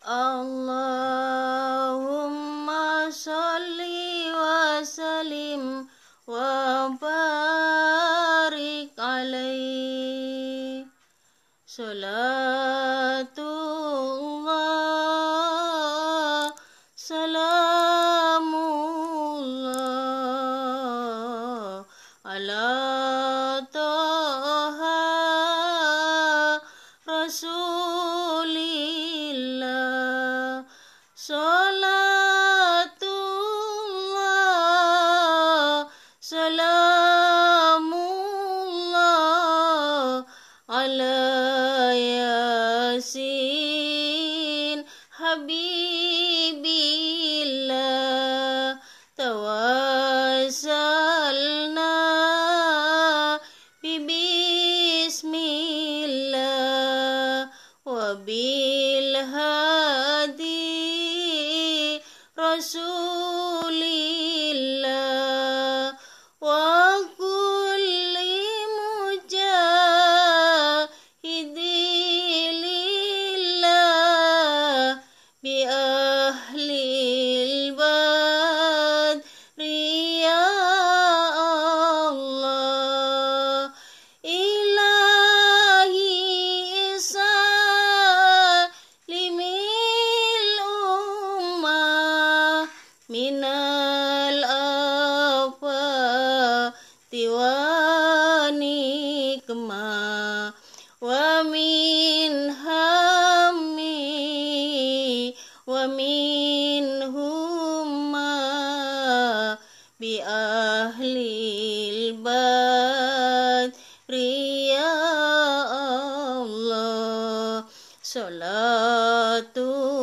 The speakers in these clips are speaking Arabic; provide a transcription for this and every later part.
اللهم صل وسلم وبارك عليه صلاة الله سلام الله على على ياسين حبيبي الله توسلنا ببسم الله وبالهادي رسول Tiwa nikma, wamin hammi, wamin humma, bi ahlil bait, Allah, salatul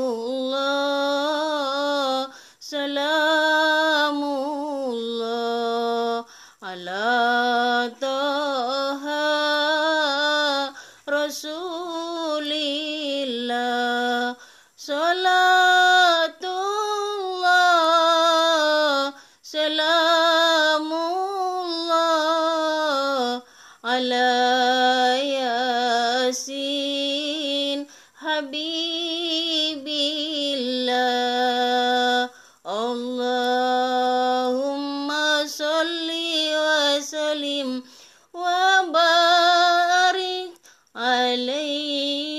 صلاة الله سلام الله على ياسين حبيب الله اللهم صل وسلم وبارك عليه